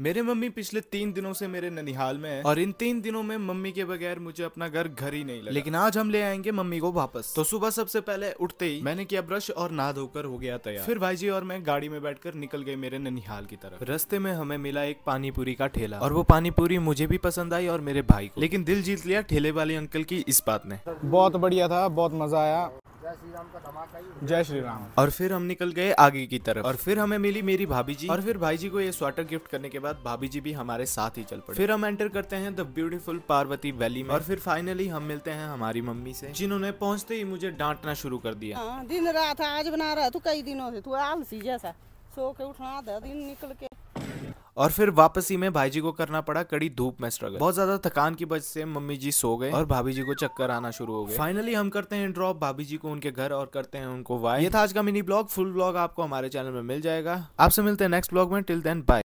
मेरे मम्मी पिछले तीन दिनों से मेरे ननिहाल में है और इन तीन दिनों में मम्मी के बगैर मुझे अपना घर घर ही नहीं लगा लेकिन आज हम ले आएंगे मम्मी को वापस तो सुबह सबसे पहले उठते ही मैंने किया ब्रश और नहा धोकर हो गया तैयार फिर भाई जी और मैं गाड़ी में बैठकर निकल गए मेरे ननिहाल की तरफ रस्ते में हमें मिला एक पानी पूरी का ठेला और वो पानी पूरी मुझे भी पसंद आई और मेरे भाई को लेकिन दिल जीत लिया ठेले वाले अंकल की इस बात ने बहुत बढ़िया था बहुत मजा आया जय श्री राम और फिर हम निकल गए आगे की तरफ और फिर हमें मिली मेरी भाभी जी और फिर भाई जी को ये स्वेटर गिफ्ट करने के बाद भाभी जी भी हमारे साथ ही चल पड़े फिर हम एंटर करते हैं द ब्यूटीफुल पार्वती वैली में और फिर फाइनली हम मिलते हैं हमारी मम्मी से जिन्होंने पहुंचते ही मुझे डांटना शुरू कर दिया आ, हाँ, दिन रात आज बना रहा तू कई दिनों से तू आलसी जैसा सो के उठना था दिन निकल के और फिर वापसी में भाई जी को करना पड़ा कड़ी धूप में स्ट्रगल बहुत ज्यादा थकान की वजह से मम्मी जी सो गए और भाभी जी को चक्कर आना शुरू हो गए फाइनली हम करते हैं ड्रॉप भाभी जी को उनके घर और करते हैं उनको वाई ये था आज का मिनी ब्लॉग फुल ब्लॉग आपको हमारे चैनल में मिल जाएगा आपसे मिलते हैं नेक्स्ट ब्लॉग में टिल देन बाय